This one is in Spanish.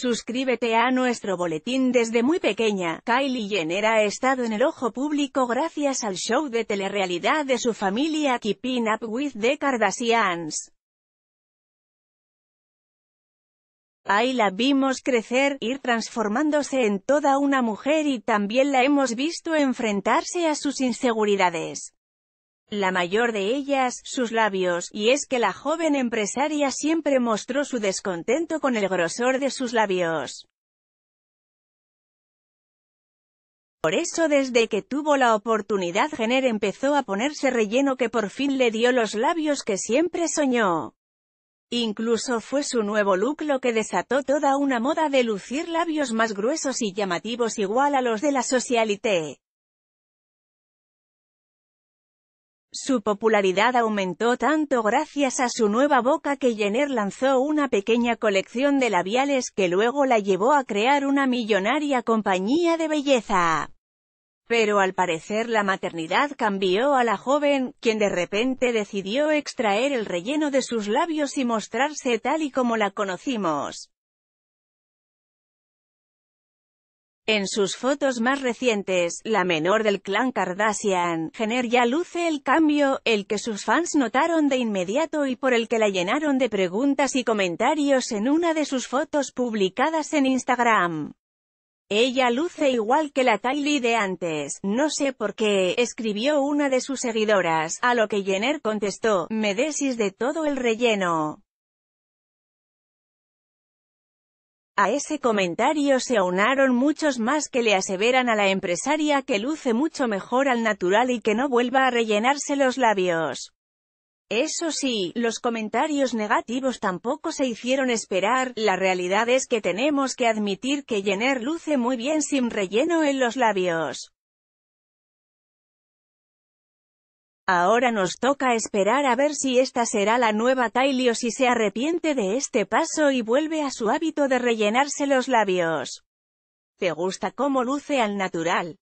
Suscríbete a nuestro boletín desde muy pequeña. Kylie Jenner ha estado en el ojo público gracias al show de telerrealidad de su familia Keeping Up With The Kardashians. Ahí la vimos crecer, ir transformándose en toda una mujer y también la hemos visto enfrentarse a sus inseguridades la mayor de ellas, sus labios, y es que la joven empresaria siempre mostró su descontento con el grosor de sus labios. Por eso desde que tuvo la oportunidad Jenner empezó a ponerse relleno que por fin le dio los labios que siempre soñó. Incluso fue su nuevo look lo que desató toda una moda de lucir labios más gruesos y llamativos igual a los de la socialité. Su popularidad aumentó tanto gracias a su nueva boca que Jenner lanzó una pequeña colección de labiales que luego la llevó a crear una millonaria compañía de belleza. Pero al parecer la maternidad cambió a la joven, quien de repente decidió extraer el relleno de sus labios y mostrarse tal y como la conocimos. En sus fotos más recientes, la menor del clan Kardashian, Jenner ya luce el cambio, el que sus fans notaron de inmediato y por el que la llenaron de preguntas y comentarios en una de sus fotos publicadas en Instagram. Ella luce igual que la Kylie de antes, no sé por qué, escribió una de sus seguidoras, a lo que Jenner contestó, me desis de todo el relleno. A ese comentario se aunaron muchos más que le aseveran a la empresaria que luce mucho mejor al natural y que no vuelva a rellenarse los labios. Eso sí, los comentarios negativos tampoco se hicieron esperar, la realidad es que tenemos que admitir que Jenner luce muy bien sin relleno en los labios. Ahora nos toca esperar a ver si esta será la nueva Tylee o si se arrepiente de este paso y vuelve a su hábito de rellenarse los labios. ¿Te gusta cómo luce al natural?